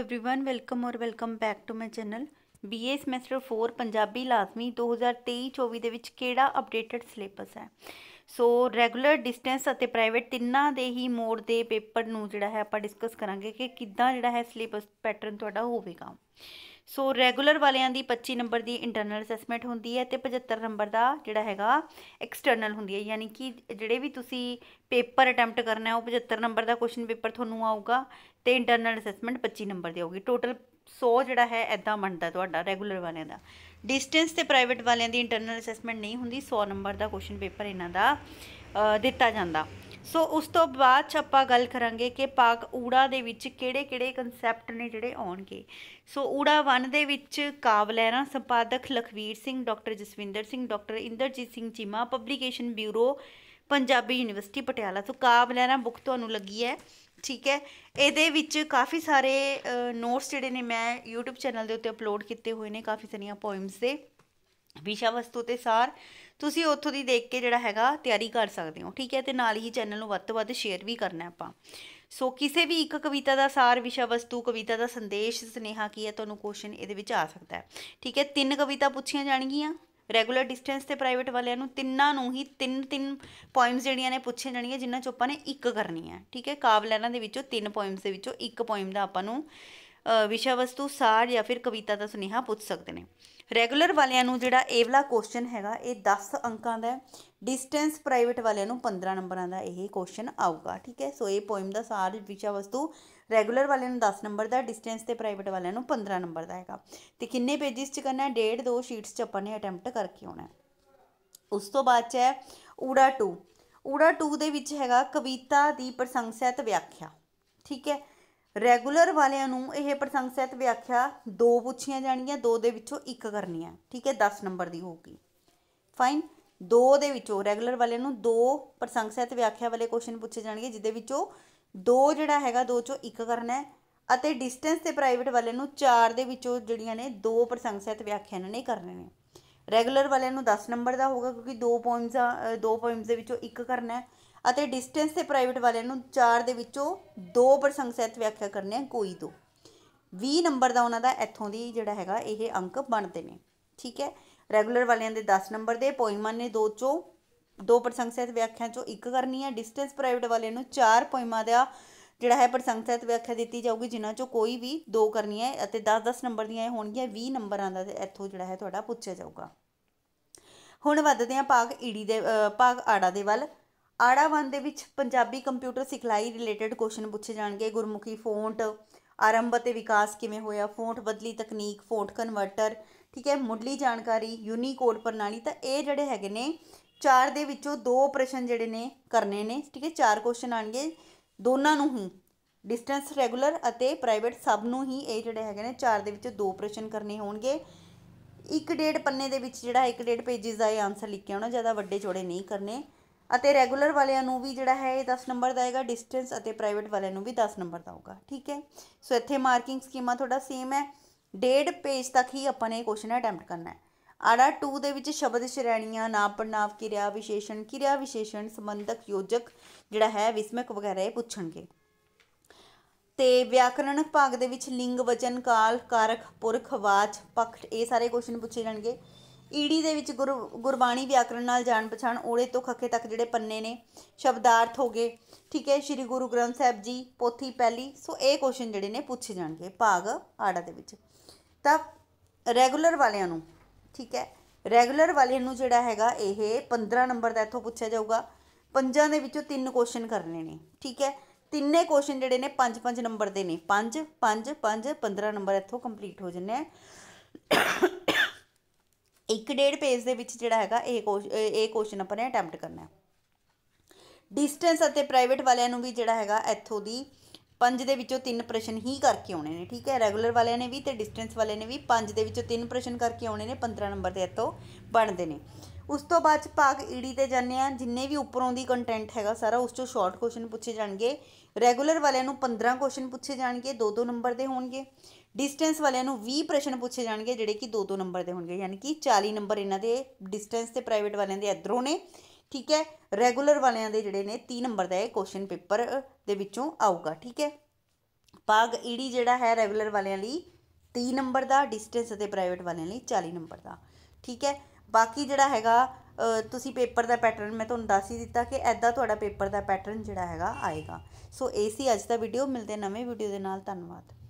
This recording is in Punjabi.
एवरीवन वेलकम और welcome back to my channel BA semester 4 Punjabi लाजमी 2023 2023-24 ਦੇ ਵਿੱਚ ਕਿਹੜਾ ਅਪਡੇਟਡ ਸਿਲੇਬਸ ਹੈ ਸੋ ਰੈਗੂਲਰ ਡਿਸਟੈਂਸ ਅਤੇ ਪ੍ਰਾਈਵੇਟ ਤਿੰਨਾਂ ਦੇ ਹੀ ਮੋੜ ਦੇ ਪੇਪਰ ਨੂੰ ਜਿਹੜਾ ਹੈ ਆਪਾਂ ਡਿਸਕਸ ਕਰਾਂਗੇ ਕਿ ਕਿੱਦਾਂ ਜਿਹੜਾ ਹੈ ਸਿਲੇਬਸ ਪੈਟਰਨ ਤੁਹਾਡਾ ਹੋਵੇਗਾ ਸੋ ਰੈਗੂਲਰ ਵਾਲਿਆਂ ਦੀ 25 ਨੰਬਰ ਦੀ ਇੰਟਰਨਲ ਅਸੈਸਮੈਂਟ ਹੁੰਦੀ ਹੈ ਤੇ 75 ਨੰਬਰ ਦਾ ਜਿਹੜਾ ਹੈਗਾ ਐਕਸਟਰਨਲ ਹੁੰਦੀ ਹੈ ਯਾਨੀ ਕਿ ਜਿਹੜੇ ਵੀ ਤੁਸੀਂ ਪੇਪਰ ਅਟੈਂਪਟ ਕਰਨਾ ਹੈ ਉਹ 75 ਨੰਬਰ ਦਾ ਕੁਐਸਚਨ ਪੇਪਰ ਤੁਹਾਨੂੰ ਆਊਗਾ ਤੇ ਇੰਟਰਨਲ ਅਸੈਸਮੈਂਟ 25 ਨੰਬਰ ਦੀ ਹੋਊਗੀ ਟੋਟਲ 100 ਜਿਹੜਾ ਹੈ ਐਦਾਂ ਮੰਨਦਾ ਤੁਹਾਡਾ ਰੈਗੂਲਰ ਵਾਲਿਆਂ ਦਾ ਡਿਸਟੈਂਸ ਤੇ ਪ੍ਰਾਈਵੇਟ ਵਾਲਿਆਂ ਦੀ ਇੰਟਰਨਲ ਅਸੈਸਮੈਂਟ ਨਹੀਂ ਹੁੰਦੀ 100 ਨੰਬਰ ਦਾ ਕੁਐਸਚਨ ਪੇਪਰ ਇਹਨਾਂ ਦਾ ਦਿੱਤਾ ਜਾਂਦਾ ਸੋ ਉਸ ਤੋਂ ਬਾਅਦ ਚ ਆਪਾਂ ਗੱਲ ਕਰਾਂਗੇ ਕਿ ਪਾਕ ਊੜਾ ਦੇ ਵਿੱਚ ਕਿਹੜੇ-ਕਿਹੜੇ ਕਨਸੈਪਟ ਨੇ ਜਿਹੜੇ ਆਉਣਗੇ ਸੋ ਊੜਾ 1 ਦੇ ਵਿੱਚ ਲੈਣਾ ਸੰਪਾਦਕ Lakhvir Singh doctor Jaswinder Singh doctor Inderjit Singh Cheema Publication Bureau Punjabi University Patiala so ਲੈਣਾ ਬੁੱਕ ਤੁਹਾਨੂੰ ਲੱਗੀ ਹੈ ਠੀਕ ਹੈ ਇਹਦੇ ਵਿੱਚ ਕਾਫੀ ਸਾਰੇ ਨੋਟਸ ਜਿਹੜੇ ਨੇ ਮੈਂ YouTube ਚੈਨਲ ਦੇ ਉੱਤੇ ਅਪਲੋਡ ਕੀਤੇ ਹੋਏ ਨੇ ਕਾਫੀ ਸਾਰੀਆਂ ਪੋਇਮਸ ਦੇ ਵਿਸ਼ਾ ਵਸਤੂ ਤੇ ਸਾਰ ਤੁਸੀਂ ਉੱਥੋਂ ਦੀ ਦੇਖ ਕੇ ਜਿਹੜਾ ਹੈਗਾ ਤਿਆਰੀ ਕਰ ਸਕਦੇ ਹੋ ਠੀਕ ਹੈ ਤੇ ਨਾਲ ਹੀ ਚੈਨਲ ਨੂੰ ਵੱਧ ਤੋਂ ਵੱਧ ਸ਼ੇਅਰ ਵੀ ਕਰਨਾ ਆਪਾਂ ਸੋ ਕਿਸੇ ਵੀ ਇੱਕ ਕਵਿਤਾ ਦਾ ਸਾਰ ਵਿਸ਼ਾ ਵਸਤੂ ਕਵਿਤਾ ਦਾ ਸੰਦੇਸ਼ ਸੁਨੇਹਾ ਕੀ ਹੈ ਤੁਹਾਨੂੰ ਕੁਐਸਚਨ ਇਹਦੇ ਵਿੱਚ ਆ ਸਕਦਾ ਹੈ ਠੀਕ ਹੈ ਤਿੰਨ ਕਵਿਤਾ ਪੁੱਛੀਆਂ ਜਾਣਗੀਆਂ ਰੈਗੂਲਰ ਡਿਸਟੈਂਸ ਤੇ ਪ੍ਰਾਈਵੇਟ ਵਾਲਿਆਂ ਨੂੰ ਤਿੰਨਾਂ ਨੂੰ ਹੀ ਤਿੰਨ ਤਿੰਨ ਪੋਇਮਸ ਜਿਹੜੀਆਂ ਨੇ ਪੁੱਛੇ ਜਾਣੀਆਂ ਜਿਨ੍ਹਾਂ ਚੋਂ ਆਪਾਂ ਨੇ ਇੱਕ ਕਰਨੀ ਹੈ ਠੀਕ ਹੈ ਕਾਵਲੈਨਾਂ ਦੇ ਵਿੱਚੋਂ ਤਿੰਨ ਪੋਇਮਸ ਦੇ ਵਿੱਚੋਂ ਇੱਕ ਪੋਇਮ ਦਾ ਆਪਾਂ ਨੂੰ ਵਿਸ਼ਾ ਵਸਤੂ ਸਾਰ ਜਾਂ ਫਿਰ ਕਵਿਤਾ ਦਾ ਸੁਨੇਹਾ ਪੁੱਛ ਸਕਦੇ ਨੇ ਰੈਗੂਲਰ ਵਾਲਿਆਂ ਨੂੰ ਜਿਹੜਾ ਇਹ ਵਾਲਾ ਕੁਐਸਚਨ ਹੈਗਾ ਇਹ 10 ਅੰਕਾਂ ਦਾ ਹੈ ਡਿਸਟੈਂਸ ਪ੍ਰਾਈਵੇਟ ਵਾਲਿਆਂ ਨੂੰ 15 ਨੰਬਰਾਂ ਦਾ ਇਹ ਕੁਐਸਚਨ ਆਊਗਾ ਠੀਕ ਹੈ ਸੋ ਇਹ ਪੋਇਮ ਦਾ ਸਾਰ ਵਿਸ਼ਾ ਵਸਤੂ ਰੈਗੂਲਰ ਵਾਲਿਆਂ ਨੂੰ 10 ਨੰਬਰ ਦਾ ਡਿਸਟੈਂਸ ਤੇ ਪ੍ਰਾਈਵੇਟ ਵਾਲਿਆਂ ਨੂੰ 15 ਨੰਬਰ ਦਾ ਹੈਗਾ ਤੇ ਕਿੰਨੇ ਪੇजेस 'ਚ ਕਰਨਾ ਹੈ ਡੇਢ ਦੋ ਸ਼ੀਟਸ 'ਚ ਆਪਾਂ ਨੇ ਅਟੈਂਪਟ ਕਰਕੇ ਆਉਣਾ ਉਸ ਤੋਂ ਬਾਅਦ 'ਚ ਹੈ ਊੜਾ 2 ਊੜਾ 2 ਦੇ ਵਿੱਚ ਹੈਗਾ ਕਵਿਤਾ ਦੀ ਪ੍ਰਸੰਗ ਸਹਿਤ ਵਿਆਖਿਆ ਠੀਕ ਹੈ ਰੈਗੂਲਰ ਵਾਲਿਆਂ ਨੂੰ ਇਹ ਪ੍ਰਸੰਗ ਸਹਿਤ ਵਿਆਖਿਆ ਦੋ ਪੁੱਛੀਆਂ ਜਾਣਗੀਆਂ ਦੋ ਦੇ ਵਿੱਚੋਂ ਇੱਕ ਕਰਨੀ ਹੈ ਠੀਕ ਹੈ 10 ਨੰਬਰ ਦੀ ਹੋਊਗੀ ਫਾਈਨ ਦੋ ਦੇ ਵਿੱਚੋਂ ਰੈਗੂਲਰ ਵਾਲਿਆਂ ਨੂੰ ਦੋ ਪ੍ਰਸੰਗ ਸਹਿਤ ਵਿਆਖਿਆ ਵਾਲੇ ਕੁਐਸਚਨ ਪੁੱਛੇ ਜਾਣਗੇ ਜਿਦੇ ਵਿੱਚੋਂ ਦੋ ਜਿਹੜਾ ਹੈਗਾ ਦੋ ਚੋਂ ਇੱਕ ਕਰਨਾ ਹੈ ਅਤੇ ਡਿਸਟੈਂਸ ਤੇ ਪ੍ਰਾਈਵੇਟ ਵਾਲਿਆਂ ਨੂੰ ਚਾਰ ਦੇ ਵਿੱਚੋਂ ਜਿਹੜੀਆਂ ਨੇ ਦੋ ਪ੍ਰਸੰਗ ਸਹਿਤ ਵਿਆਖਿਆ ਇਹਨਾਂ ਨੇ ਕਰਨੇ ਨੇ ਰੈਗੂਲਰ ਵਾਲਿਆਂ ਨੂੰ 10 ਨੰਬਰ ਦਾ ਹੋਗਾ ਕਿਉਂਕਿ ਦੋ ਆ ਦੋ ਪੁਆਇੰਟਸ ਦੇ ਵਿੱਚੋਂ ਇੱਕ ਕਰਨਾ ਹੈ ਅਤੇ ਡਿਸਟੈਂਸ ਤੇ ਪ੍ਰਾਈਵੇਟ ਵਾਲਿਆਂ ਨੂੰ ਚਾਰ ਦੇ ਵਿੱਚੋਂ ਦੋ ਪ੍ਰਸੰਗ ਸਹਿਤ ਵਿਆਖਿਆ ਕਰਨੇ ਆ ਕੋਈ ਦੋ 20 ਨੰਬਰ ਦਾ ਉਹਨਾਂ ਦਾ ਇੱਥੋਂ ਦੀ ਜਿਹੜਾ ਹੈਗਾ ਇਹ ਅੰਕ ਬਣਦੇ ਨੇ ਠੀਕ ਹੈ ਰੈਗੂਲਰ ਵਾਲਿਆਂ ਦੇ 10 ਨੰਬਰ ਦੇ ਪੋਇਮਾਂ ਨੇ ਦੋ ਚੋਂ ਦੋ ਪ੍ਰਸੰਗ ਸਹਿਤ ਵਿਆਖਿਆ ਚੋਂ ਇੱਕ ਕਰਨੀ ਹੈ ਡਿਸਟੈਂਸ ਪ੍ਰਾਈਵੇਟ ਵਾਲੇ ਨੂੰ ਚਾਰ ਪੋਇਮਾਂ ਦਾ ਜਿਹੜਾ ਹੈ ਪ੍ਰਸੰਗ ਸਹਿਤ ਵਿਆਖਿਆ ਦਿੱਤੀ ਜਾਊਗੀ ਜਿਨ੍ਹਾਂ ਚੋਂ ਕੋਈ ਵੀ ਦੋ ਕਰਨੀ ਹੈ ਅਤੇ 10-10 ਨੰਬਰ ਦੀਆਂ ਇਹ ਹੋਣਗੀਆਂ 20 ਨੰਬਰਾਂ ਦਾ ਇੱਥੋਂ ਜਿਹੜਾ ਹੈ ਤੁਹਾਡਾ ਪੁੱਛਿਆ ਜਾਊਗਾ ਹੁਣ ਵੱਧਦੇ ਹਾਂ ਭਾਗ ਈੜੀ ਦੇ ਭਾਗ ਆੜਾ ਦੇ ਵੱਲ ਆੜਾ ਵਨ ਦੇ ਵਿੱਚ ਪੰਜਾਬੀ ਕੰਪਿਊਟਰ ਸਿਖਲਾਈ ਰਿਲੇਟਡ ਕੁਐਸਚਨ ਪੁੱਛੇ ਜਾਣਗੇ ਗੁਰਮੁਖੀ ਫੌਂਟ ਆਰੰਭ ਅਤੇ ਵਿਕਾਸ ਕਿਵੇਂ ਹੋਇਆ ਫੌਂਟ ਬਦਲੀ ਤਕਨੀਕ ਫੌਂਟ ਕਨਵਰਟਰ ਠੀਕ ਹੈ ਮੁੱਢਲੀ ਜਾਣਕਾਰੀ ਯੂਨੀਕੋਡ ਪ੍ਰਣਾਲੀ ਤਾਂ ਇਹ ਜਿਹੜੇ ਹੈਗੇ ਨੇ ਚਾਰ ਦੇ ਵਿੱਚੋਂ ਦੋ ਪ੍ਰਸ਼ਨ ਜਿਹੜੇ ਨੇ ਕਰਨੇ ਨੇ ਠੀਕ ਹੈ ਚਾਰ ਕੁਐਸਚਨ ਆਣਗੇ ਦੋਨਾਂ ਨੂੰ ਹੀ ਡਿਸਟੈਂਸ ਰੈਗੂਲਰ ਅਤੇ ਪ੍ਰਾਈਵੇਟ ਸਭ ਨੂੰ ਹੀ ਇਹ ਜਿਹੜੇ ਹੈਗੇ ਨੇ ਚਾਰ ਦੇ ਵਿੱਚੋਂ ਦੋ ਪ੍ਰਸ਼ਨ ਕਰਨੇ ਹੋਣਗੇ ਇੱਕ ਡੇਢ ਪੰਨੇ ਦੇ ਵਿੱਚ ਜਿਹੜਾ ਇੱਕ ਡੇਢ ਪੇजेस ਦਾ ਇਹ ਆਨਸਰ ਲਿਖਿਆ ਹੋਣਾ ਜ਼ਿਆਦਾ ਵੱਡੇ ਚੋੜੇ ਨਹੀਂ ਕਰਨੇ ਅਤੇ ਰੈਗੂਲਰ ਵਾਲਿਆਂ ਨੂੰ ਵੀ ਜਿਹੜਾ ਹੈ ਇਹ 10 ਨੰਬਰ ਦਾ ਆਏਗਾ ਡਿਸਟੈਂਸ ਅਤੇ ਪ੍ਰਾਈਵੇਟ ਵਾਲਿਆਂ ਨੂੰ ਵੀ 10 ਨੰਬਰ ਦਾ ਆਊਗਾ ਠੀਕ ਹੈ ਸੋ ਇੱਥੇ ਮਾਰਕਿੰਗ ਸਕੀਮਾ ਤੁਹਾਡਾ ਸੇਮ ਹੈ ਡੇਢ ਪੇਜ ਤੱਕ ਹੀ ਆਪਾਂ ਨੇ ਇਹ ਕੁਐਸਚਨ ਅਟੈਂਪਟ ਕਰਨਾ ਹੈ ਆੜਾ 2 ਦੇ ਵਿੱਚ ਸ਼ਬਦ ਸ਼੍ਰੇਣੀਆਂ ਨਾਂ ਪੜਨਾਵ ਕਿਰਿਆ ਵਿਸ਼ੇਸ਼ਣ ਕਿਰਿਆ ਵਿਸ਼ੇਸ਼ਣ ਸੰਬੰਧਕ ਯੋਜਕ ਜਿਹੜਾ ਹੈ ਵਿਸਮਕ ਵਗੈਰਾ ਇਹ ਪੁੱਛਣਗੇ ਤੇ ਵਿਆਕਰਣਕ ਭਾਗ ਦੇ ਵਿੱਚ ਲਿੰਗ ਵਚਨ ਕਾਲ ਕਾਰਕ ਪੁਰਖ ਵਾਚ ਪਖ ਇਹ ਸਾਰੇ ਕੁਐਸਚਨ ਪੁੱਛੇ ਜਾਣਗੇ ਈਡੀ ਦੇ ਵਿੱਚ ਗੁਰਬਾਣੀ ਵਿਆਕਰਣ ਨਾਲ ਜਾਣ ਪਛਾਣ ਓੜੇ ਤੋਂ ਖੱਕੇ ਤੱਕ ਜਿਹੜੇ ਪੰਨੇ ਨੇ ਸ਼ਬਦਾਰਥ ਹੋ ਗਏ ਠੀਕ ਹੈ ਸ੍ਰੀ ਗੁਰੂ ਗ੍ਰੰਥ ਸਾਹਿਬ ਜੀ ਪੋਥੀ ਪਹਿਲੀ ਸੋ ਇਹ ਕੁਐਸਚਨ ਜਿਹੜੇ ਨੇ ਪੁੱਛੇ ਜਾਣਗੇ ਭਾਗ ਆੜਾ ਦੇ ਵਿੱਚ ਤਾਂ ਰੈਗੂਲਰ ਵਾਲਿਆਂ ਨੂੰ ਠੀਕ ਹੈ ਰੈਗੂਲਰ ਵਾਲੇ ਨੂੰ ਜਿਹੜਾ ਹੈਗਾ ਇਹ 15 ਨੰਬਰ ਦਾ ਇੱਥੋਂ ਪੁੱਛਿਆ ਜਾਊਗਾ ਪੰਜਾਂ ਦੇ ਵਿੱਚੋਂ ਤਿੰਨ ਕੁਐਸਚਨ ਕਰਨੇ ਨੇ ਠੀਕ ਹੈ ਤਿੰਨੇ ਕੁਐਸਚਨ ਜਿਹੜੇ ਨੇ 5-5 ਨੰਬਰ ਦੇ ਨੇ 5 5 5 15 ਨੰਬਰ ਇੱਥੋਂ ਕੰਪਲੀਟ ਹੋ ਜੰਨੇ ਇੱਕ ਡੇਢ ਪੇਜ ਦੇ ਵਿੱਚ ਜਿਹੜਾ ਹੈਗਾ ਇਹ ਇਹ ਕੁਐਸਚਨ ਆਪਾਂ ਨੇ ਅਟੈਂਪਟ ਕਰਨਾ ਹੈ ਡਿਸਟੈਂਸ ਅਤੇ ਪ੍ਰਾਈਵੇਟ ਵਾਲਿਆਂ ਨੂੰ ਵੀ ਜਿਹੜਾ ਹੈਗਾ ਇੱਥੋਂ ਦੀ ਪੰਜ ਦੇ ਵਿੱਚੋਂ ਤਿੰਨ ਪ੍ਰਸ਼ਨ ਹੀ ਕਰਕੇ ਆਉਣੇ ਨੇ ਠੀਕ ਹੈ ਰੈਗੂਲਰ ਵਾਲਿਆਂ ਨੇ ਵੀ ਤੇ ਡਿਸਟੈਂਸ ਵਾਲੇ ਨੇ ਵੀ ਪੰਜ ਦੇ ਵਿੱਚੋਂ ਤਿੰਨ ਪ੍ਰਸ਼ਨ ਕਰਕੇ ਆਉਣੇ ਨੇ 15 ਨੰਬਰ ਦੇ ਇੱਥੋਂ ਬਣਦੇ ਨੇ ਉਸ ਤੋਂ ਬਾਅਦ ਭਾਗ ਈੜੀ ਤੇ ਜਾਂਦੇ ਆ ਜਿੰਨੇ ਵੀ ਉੱਪਰੋਂ ਦੀ ਕੰਟੈਂਟ ਹੈਗਾ ਸਾਰਾ ਉਸ ਚੋਂ ਸ਼ਾਰਟ ਕੁਐਸਚਨ ਪੁੱਛੇ ਜਾਣਗੇ ਰੈਗੂਲਰ ਵਾਲਿਆਂ ਨੂੰ 15 ਕੁਐਸਚਨ ਪੁੱਛੇ ਜਾਣਗੇ 2-2 ਨੰਬਰ ਦੇ ਹੋਣਗੇ ਡਿਸਟੈਂਸ ਵਾਲਿਆਂ ਨੂੰ 20 ਪ੍ਰਸ਼ਨ ਪੁੱਛੇ ਜਾਣਗੇ ਜਿਹੜੇ ਕਿ 2-2 ਨੰਬਰ ਦੇ ਹੋਣਗੇ ਯਾਨੀ ਕਿ 40 ਨੰਬਰ ਇਹਨਾਂ ਦੇ ਡਿਸਟੈਂਸ ਤੇ ਪ੍ਰਾਈਵੇਟ ਵਾਲਿਆਂ ਦੇ ਇਧਰੋਂ ਨੇ ਠੀਕ ਹੈ ਰੈਗੂਲਰ ਵਾਲਿਆਂ ਦੇ ਜਿਹੜੇ ਨੇ 3 ਨੰਬਰ ਦਾ ਇਹ ਕੁਐਸਚਨ ਪੇਪਰ ਦੇ ਵਿੱਚੋਂ ਆਊਗਾ ਠੀਕ ਹੈ ਭਾਗ ਈੜੀ ਜਿਹੜਾ ਹੈ ਰੈਗੂਲਰ ਵਾਲਿਆਂ ਲਈ 30 ਨੰਬਰ ਦਾ ਡਿਸਟੈਂਸ ਅਤੇ ਪ੍ਰਾਈਵੇਟ ਵਾਲਿਆਂ ਲਈ 40 ਨੰਬਰ ਦਾ ਠੀਕ ਹੈ ਬਾਕੀ ਜਿਹੜਾ ਹੈਗਾ ਤੁਸੀਂ ਪੇਪਰ ਦਾ ਪੈਟਰਨ ਮੈਂ ਤੁਹਾਨੂੰ ਦੱਸ ਹੀ ਦਿੱਤਾ ਕਿ ਐਦਾਂ ਤੁਹਾਡਾ ਪੇਪਰ ਦਾ ਪੈਟਰਨ ਜਿਹੜਾ ਹੈਗਾ ਆਏਗਾ ਸੋ ਏਸੀ ਸੀ ਅੱਜ ਦਾ ਵੀਡੀਓ ਮਿਲਦੇ ਨਵੇਂ ਵੀਡੀਓ ਦੇ ਨਾਲ ਧੰਨਵਾਦ